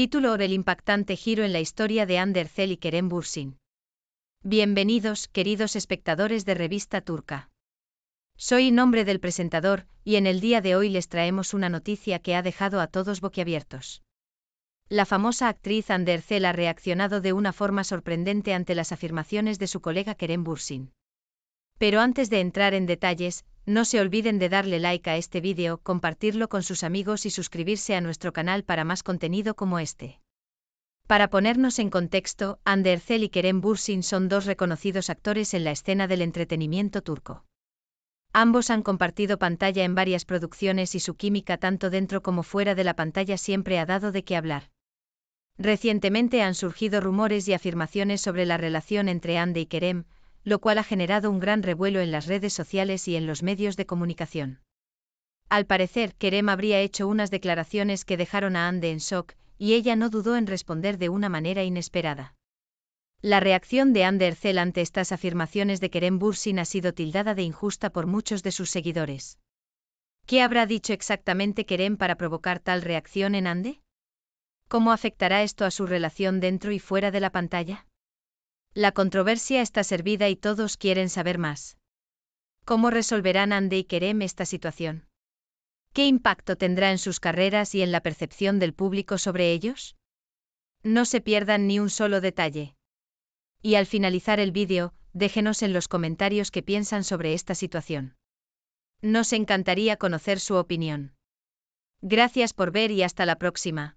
Título EL impactante giro en la historia de Andercel y Kerem Bursin. Bienvenidos, queridos espectadores de Revista Turca. Soy nombre del presentador, y en el día de hoy les traemos una noticia que ha dejado a todos boquiabiertos. La famosa actriz Andercel ha reaccionado de una forma sorprendente ante las afirmaciones de su colega Kerem Bursin. Pero antes de entrar en detalles, no se olviden de darle like a este vídeo, compartirlo con sus amigos y suscribirse a nuestro canal para más contenido como este. Para ponernos en contexto, Anderzel y Kerem Bursin son dos reconocidos actores en la escena del entretenimiento turco. Ambos han compartido pantalla en varias producciones y su química tanto dentro como fuera de la pantalla siempre ha dado de qué hablar. Recientemente han surgido rumores y afirmaciones sobre la relación entre Ande y Kerem, lo cual ha generado un gran revuelo en las redes sociales y en los medios de comunicación. Al parecer, Kerem habría hecho unas declaraciones que dejaron a Ande en shock, y ella no dudó en responder de una manera inesperada. La reacción de Ande Ercel ante estas afirmaciones de Kerem Bursin ha sido tildada de injusta por muchos de sus seguidores. ¿Qué habrá dicho exactamente Kerem para provocar tal reacción en Ande? ¿Cómo afectará esto a su relación dentro y fuera de la pantalla? La controversia está servida y todos quieren saber más. ¿Cómo resolverán Ande y Kerem esta situación? ¿Qué impacto tendrá en sus carreras y en la percepción del público sobre ellos? No se pierdan ni un solo detalle. Y al finalizar el vídeo, déjenos en los comentarios qué piensan sobre esta situación. Nos encantaría conocer su opinión. Gracias por ver y hasta la próxima.